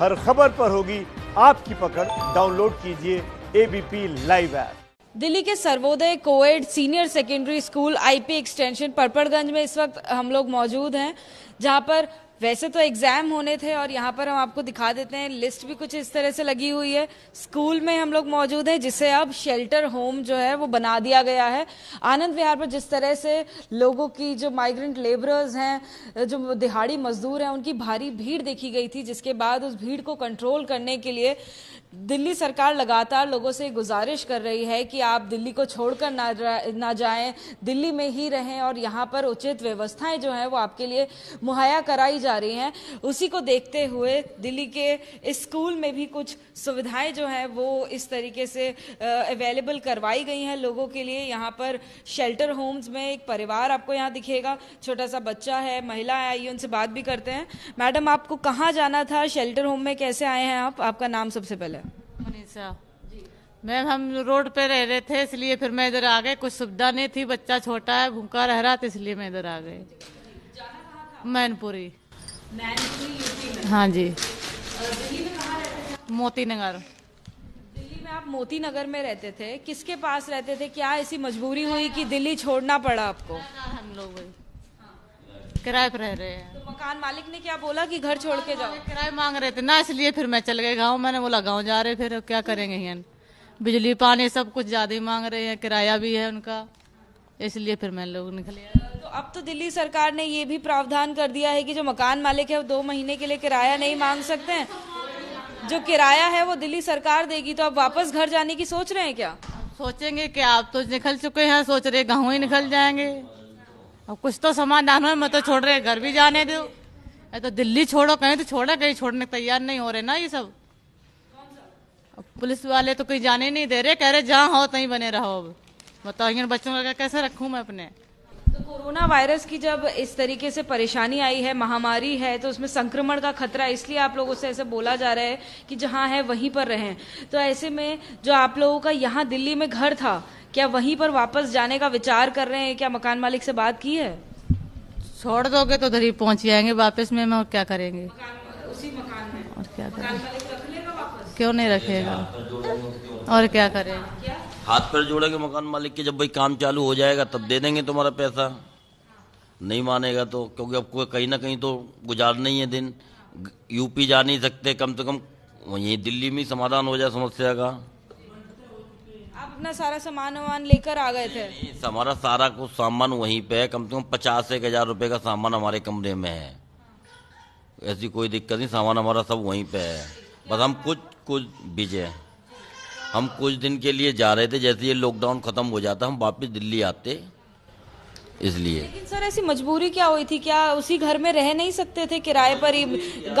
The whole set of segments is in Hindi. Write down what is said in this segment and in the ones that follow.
हर खबर पर होगी आपकी पकड़ डाउनलोड कीजिए एबीपी लाइव ऐप दिल्ली के Sarvodaya coed senior secondary school IP extension Patparganj में इस वक्त हम लोग मौजूद हैं जहां पर वैसे तो एग्जाम होने थे और यहाँ पर हम आपको दिखा देते हैं लिस्ट भी कुछ इस तरह से लगी हुई है स्कूल में हम लोग मौजूद हैं जिसे अब शेल्टर होम जो है वो बना दिया गया है आनंद विहार पर जिस तरह से लोगों की जो माइग्रेंट लेबरर्स हैं जो दिहाड़ी मजदूर हैं उनकी भारी भीड़ देखी गई थी जिसके बाद उस भीड़ को कंट्रोल करने के लिए दिल्ली सरकार लगातार लोगों से गुजारिश कर रही है कि आप दिल्ली को छोड़कर ना ना जाएं दिल्ली में ही रहें और यहाँ पर उचित व्यवस्थाएं जो हैं वो आपके लिए मुहैया कराई जा रही हैं उसी को देखते हुए दिल्ली के स्कूल में भी कुछ सुविधाएं जो हैं वो इस तरीके से अवेलेबल करवाई गई हैं लोगों के लिए यहाँ पर शेल्टर होम्स में एक परिवार आपको यहाँ दिखेगा छोटा सा बच्चा है महिला आई उनसे बात भी करते हैं मैडम आपको कहाँ जाना था शेल्टर होम में कैसे आए हैं आप आपका नाम सबसे पहले अच्छा मैम हम रोड पे रह रहे थे इसलिए फिर मैं इधर आ गए कुछ सुविधा नहीं थी बच्चा छोटा है भूखा रह रहा था इसलिए मैं इधर आ गए मैनपुरी हाँ जी मोती नगर दिल्ली में आप मोती नगर में रहते थे किसके पास रहते थे क्या ऐसी मजबूरी हुई कि दिल्ली छोड़ना पड़ा आपको हम लोग किराए पर रह रहे हैं तो मकान मालिक ने क्या बोला कि घर छोड़ के जाओ किराए मांग रहे थे ना इसलिए फिर मैं चल गए गाँव मैंने बोला गाँव जा रहे फिर क्या करेंगे यहाँ बिजली पानी सब कुछ ज्यादा ही मांग रहे हैं किराया भी है उनका इसलिए फिर मैं लोग निकले तो अब तो दिल्ली सरकार ने ये भी प्रावधान कर दिया है कि जो मकान मालिक है वो दो महीने के लिए किराया नहीं मांग सकते हैं जो किराया है वो दिल्ली सरकार देगी तो अब वापस घर जाने की सोच रहे हैं क्या सोचेंगे कि आप तो निकल चुके हैं सोच रहे गाँव ही निकल जाएंगे अब कुछ तो समाधान हो मैं तो छोड़ रहे घर भी जाने दो तो दिल्ली छोड़ो कहीं तो छोड़ा कहीं छोड़ने तैयार नहीं हो रहे ना ये सब पुलिस वाले तो कहीं जाने नहीं दे रहे कह रहे जहाँ हो तहीं बने रहो अब बताओ इन बच्चों का कैसे रखू मैं अपने तो कोरोना वायरस की जब इस तरीके से परेशानी आई है महामारी है तो उसमें संक्रमण का खतरा इसलिए आप लोगों से ऐसे बोला जा रहा है कि जहाँ है वहीं पर रहें तो ऐसे में जो आप लोगों का यहाँ दिल्ली में घर था क्या वहीं पर वापस जाने का विचार कर रहे हैं क्या मकान मालिक से बात की है छोड़ दोगे तो उधर ही पहुंच जाएंगे वापस में और क्या करेंगे उसी मकान में और क्या करेंगे क्यों नहीं रखेगा और क्या करेगा हाथ पर जोड़ेंगे मकान मालिक के जब भाई काम चालू हो जाएगा तब दे देंगे तुम्हारा पैसा नहीं मानेगा तो क्योंकि आपको कहीं ना कहीं तो गुजार नहीं है दिन यूपी जा नहीं सकते कम से कम वहीं दिल्ली में समाधान हो जाए समस्या का आप अपना सारा सामान वामान लेकर आ गए थे हमारा सारा कुछ सामान वहीं पे है कम से कम पचास एक हजार रूपए का सामान हमारे कमरे में है ऐसी कोई दिक्कत नहीं सामान हमारा सब वहीं पे है बस हम कुछ कुछ बीजे हम कुछ दिन के लिए जा रहे थे जैसे ये लॉकडाउन खत्म हो जाता हम वापस दिल्ली आते इसलिए लेकिन सर ऐसी मजबूरी क्या हुई थी क्या उसी घर में रह नहीं सकते थे किराए पर ही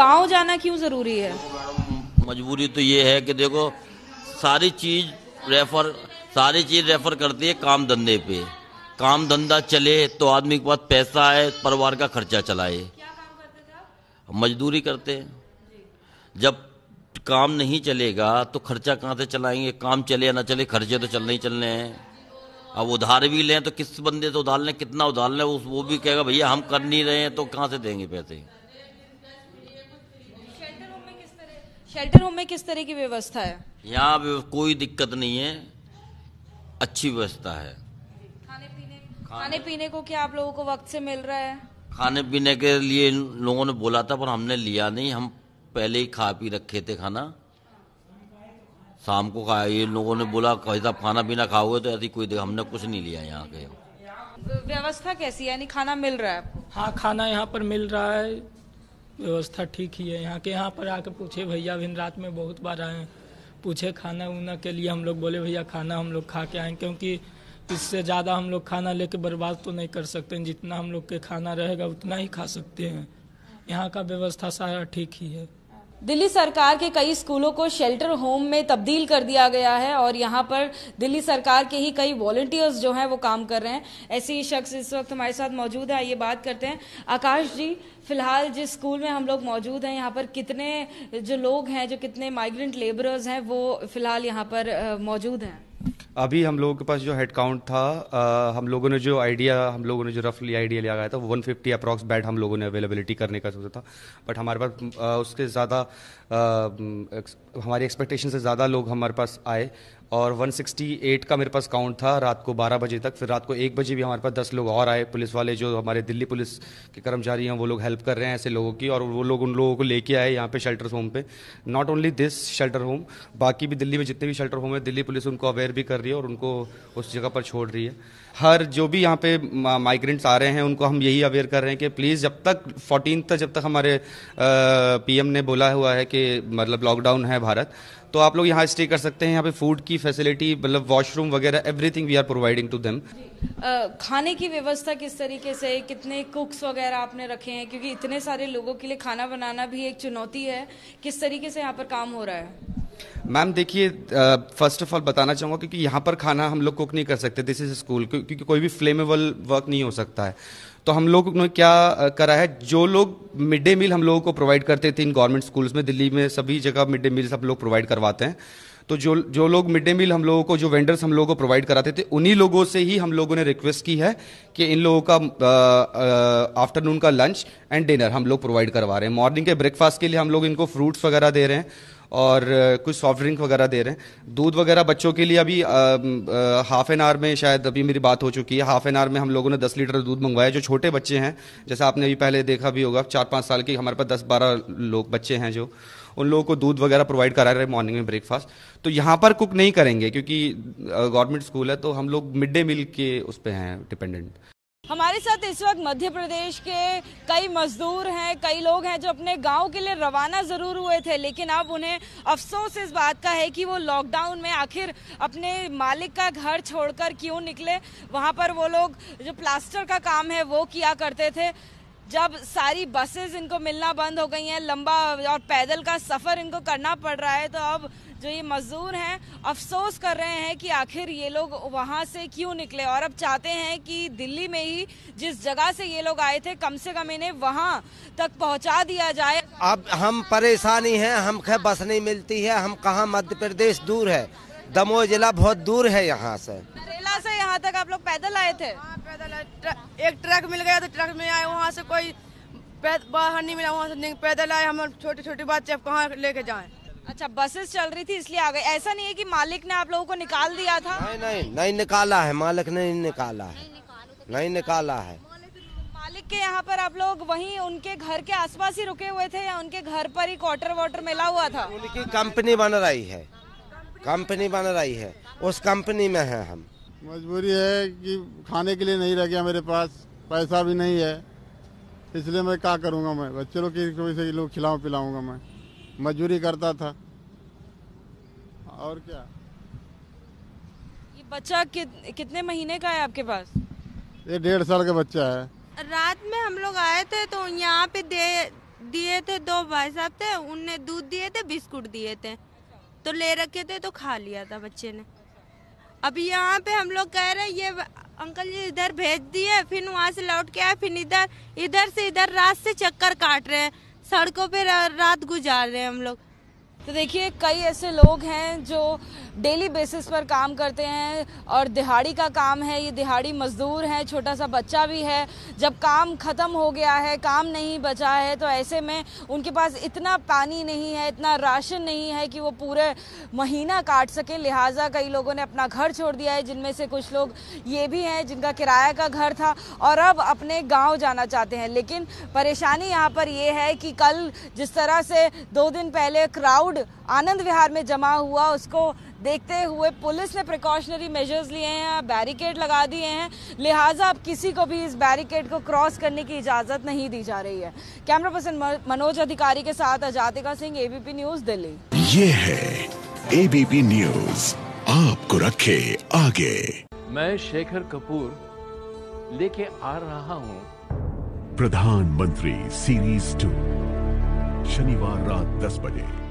गांव जाना क्यों जरूरी है मजबूरी तो ये है कि देखो सारी चीज़ रेफर सारी चीज़ रेफर करती है काम धंधे पे काम धंधा चले तो आदमी के पास पैसा आए परिवार का खर्चा चलाए मजदूरी करते हैं जब काम नहीं चलेगा तो खर्चा कहाँ से चलाएंगे काम चले या ना चले खर्चे तो चलने ही चलने हैं अब उधार भी लें तो किस बंदे से उधार लें कितना उधार लें वो भी कहेगा भैया हम कर नहीं रहे हैं तो कहाँ से देंगे पैसे शेल्टर होम में किस तरह की व्यवस्था है यहाँ कोई दिक्कत नहीं है अच्छी व्यवस्था है खाने पीने खाने पीने को क्या आप लोगों को वक्त से मिल रहा है खाने पीने के लिए लोगों ने बोला था पर हमने लिया नहीं हम पहले ही खा पी रखे थे खाना शाम को खाया ये लोगों ने बोला कैसा खाना पीना खाओगे तो ऐसी कोई हमने कुछ नहीं लिया यहाँ के व्यवस्था कैसी है यानी खाना मिल रहा है हाँ खाना यहाँ पर मिल रहा है व्यवस्था ठीक ही है यहाँ के यहाँ पर आके पूछे भैया भी रात में बहुत बार आए हैं पूछे खाना उना के लिए हम लोग बोले भैया खाना हम लोग खा के आए क्योंकि इससे ज़्यादा हम लोग खाना लेके बर्बाद तो नहीं कर सकते जितना हम लोग के खाना रहेगा उतना ही खा सकते हैं यहाँ का व्यवस्था सारा ठीक ही है दिल्ली सरकार के कई स्कूलों को शेल्टर होम में तब्दील कर दिया गया है और यहाँ पर दिल्ली सरकार के ही कई वॉलंटियर्स जो हैं वो काम कर रहे हैं ऐसे ही शख्स इस वक्त हमारे साथ मौजूद है ये बात करते हैं आकाश जी फिलहाल जिस स्कूल में हम लोग मौजूद हैं यहाँ पर कितने जो लोग हैं जो कितने माइग्रेंट लेबरर्स हैं वो फिलहाल यहाँ पर मौजूद हैं अभी हम लोगों के पास जो हेड काउंट था आ, हम लोगों ने जो आइडिया हम लोगों ने जो रफली आइडिया लिया गया था वो वन फिफ्टी अप्रॉक्स बैट हम लोगों ने अवेलेबिलिटी करने का सोचा था बट हमारे पास आ, उसके ज़्यादा हमारी एक्सपेक्टेशन से ज़्यादा लोग हमारे पास आए और 168 का मेरे पास काउंट था रात को 12 बजे तक फिर रात को एक बजे भी हमारे पास 10 लोग और आए पुलिस वाले जो हमारे दिल्ली पुलिस के कर्मचारी हैं वो लोग हेल्प कर रहे हैं ऐसे लोगों की और वो लोग उन लोगों को लेके आए यहाँ पे शेल्टर होम पे not only this shelter home बाकी भी दिल्ली में जितने भी शेल्टर होम है दिल्ली पुलिस उनको अवेयर भी कर रही है और उनको उस जगह पर छोड़ रही है हर जो भी यहाँ पे माइग्रेंट्स आ रहे हैं उनको हम यही अवेयर कर रहे हैं कि प्लीज़ जब तक फोर्टीन तक जब तक हमारे पी ने बोला हुआ है कि मतलब लॉकडाउन है भारत तो आप लोग यहाँ स्टे कर सकते हैं यहाँ पे फूड की फैसिलिटी मतलब वॉशरूम वगैरह everything we are providing to them खाने की व्यवस्था किस तरीके से कितने कुक्स वगैरह आपने रखे हैं क्योंकि इतने सारे लोगों के लिए खाना बनाना भी एक चुनौती है किस तरीके से यहाँ पर काम हो रहा है मैम देखिए फर्स्ट ऑफ ऑल बताना चाहूँगा क्योंकि यहाँ पर खाना हम लोग कुक नहीं कर सकते दिस इज स्कूल क्योंकि कोई भी फ्लेमेबल वर्क नहीं हो सकता है तो हम लोग ने क्या करा है जो लोग मिड डे मील हम लोगों को प्रोवाइड करते थे इन गवर्नमेंट स्कूल्स में दिल्ली में सभी जगह मिड डे मील हम लोग प्रोवाइड करवाते हैं तो जो जो लोग मिड डे मील हम लोगों को जो वेंडर्स हम लोगों को प्रोवाइड कराते थे उन्हीं लोगों से ही हम लोगों ने रिक्वेस्ट की है कि इन लोगों का आफ्टरनून का लंच एंड डिनर हम लोग प्रोवाइड करवा रहे हैं मॉर्निंग के ब्रेकफास्ट के लिए हम लोग इनको फ्रूट्स वगैरह दे रहे हैं और कुछ सॉफ्ट ड्रिंक वगैरह दे रहे हैं दूध वगैरह बच्चों के लिए अभी हाफ एन आवर में शायद अभी मेरी बात हो चुकी है हाफ एन आवर में हम लोगों ने दस लीटर दूध मंगवाया जो छोटे बच्चे हैं जैसा आपने अभी पहले देखा भी होगा चार पाँच साल के हमारे पास दस बारह लोग बच्चे हैं जो उन लोगों को दूध वगैरह प्रोवाइड करा रहे मॉर्निंग में ब्रेकफास्ट तो यहाँ पर कुक नहीं करेंगे क्योंकि गवर्नमेंट स्कूल है तो हम लोग मिड डे मील के उस पर हैं डिपेंडेंट हमारे साथ इस वक्त मध्य प्रदेश के कई मजदूर हैं कई लोग हैं जो अपने गांव के लिए रवाना ज़रूर हुए थे लेकिन अब उन्हें अफसोस इस बात का है कि वो लॉकडाउन में आखिर अपने मालिक का घर छोड़कर क्यों निकले वहां पर वो लोग जो प्लास्टर का काम है वो किया करते थे जब सारी बसेस इनको मिलना बंद हो गई हैं लंबा और पैदल का सफ़र इनको करना पड़ रहा है तो अब जो ये मजदूर हैं अफसोस कर रहे हैं कि आखिर ये लोग वहाँ से क्यों निकले और अब चाहते हैं कि दिल्ली में ही जिस जगह से ये लोग आए थे कम से कम इन्हें वहाँ तक पहुँचा दिया जाए अब हम परेशानी हैं हम क्या बस नहीं मिलती है हम कहाँ मध्य प्रदेश दूर है दमोह जिला बहुत दूर है यहाँ से वहाँ तक आप लोग पैदल आए थे हाँ, पैदल आए एक ट्रक मिल गया तो ट्रक में आए वहाँ से कोई बाहर नहीं मिला वहाँ से पैदल आए हम छोटे छोटे बच्चे आप कहाँ लेके जाए अच्छा बसेस चल रही थी इसलिए आ गए ऐसा नहीं है कि मालिक ने आप लोगों को निकाल दिया था नहीं नहीं नहीं निकाला है मालिक ने नहीं निकाला है नहीं निकाला है मालिक के यहाँ पर आप लोग वहीं उनके घर के आसपास ही रुके हुए थे या उनके घर पर ही क्वार्टर वाटर मिला हुआ था उनकी कंपनी बन रही है कंपनी बन रही है उस कंपनी में है हम मजबूरी है कि खाने के लिए नहीं रह गया मेरे पास पैसा भी नहीं है इसलिए मैं क्या करूँगा मैं बच्चे लोग से लोग खिलाऊँ पिलाऊंगा मैं मजबूरी करता था और क्या ये बच्चा कि, कितने महीने का है आपके पास ये डेढ़ साल का बच्चा है रात में हम लोग आए थे तो यहाँ पे दे दिए थे दो भाई साहब थे उनने दूध दिए थे बिस्कुट दिए थे तो ले रखे थे तो खा लिया था बच्चे ने अभी यहाँ पे हम लोग कह रहे हैं ये अंकल जी इधर भेज दिए फिर वहाँ से लौट के आए फिर इधर इधर से इधर रात से चक्कर काट रहे हैं सड़कों पे रात गुजार रहे हैं हम लोग तो देखिए कई ऐसे लोग हैं जो डेली बेसिस पर काम करते हैं और दिहाड़ी का काम है ये दिहाड़ी मजदूर हैं छोटा सा बच्चा भी है जब काम ख़त्म हो गया है काम नहीं बचा है तो ऐसे में उनके पास इतना पानी नहीं है इतना राशन नहीं है कि वो पूरे महीना काट सकें लिहाजा कई लोगों ने अपना घर छोड़ दिया है जिनमें से कुछ लोग ये भी हैं जिनका किराया का घर था और अब अपने गाँव जाना चाहते हैं लेकिन परेशानी यहाँ पर ये है कि कल जिस तरह से दो दिन पहले क्राउड क्राउड आनंद विहार में जमा हुआ उसको देखते हुए पुलिस ने प्रिकॉशनरी मेजर्स लिए हैं बैरिकेड लगा दिए हैं लिहाजा अब किसी को भी इस बैरिकेड को क्रॉस करने की इजाज़त नहीं दी जा रही है कैमरा पर्सन मनोज अधिकारी के साथ अजातिका सिंह एबीपी न्यूज दिल्ली ये है एबीपी न्यूज आपको रखे आगे मैं शेखर कपूर लेके आ रहा हूँ प्रधानमंत्री सीरीज टू शनिवार रात दस बजे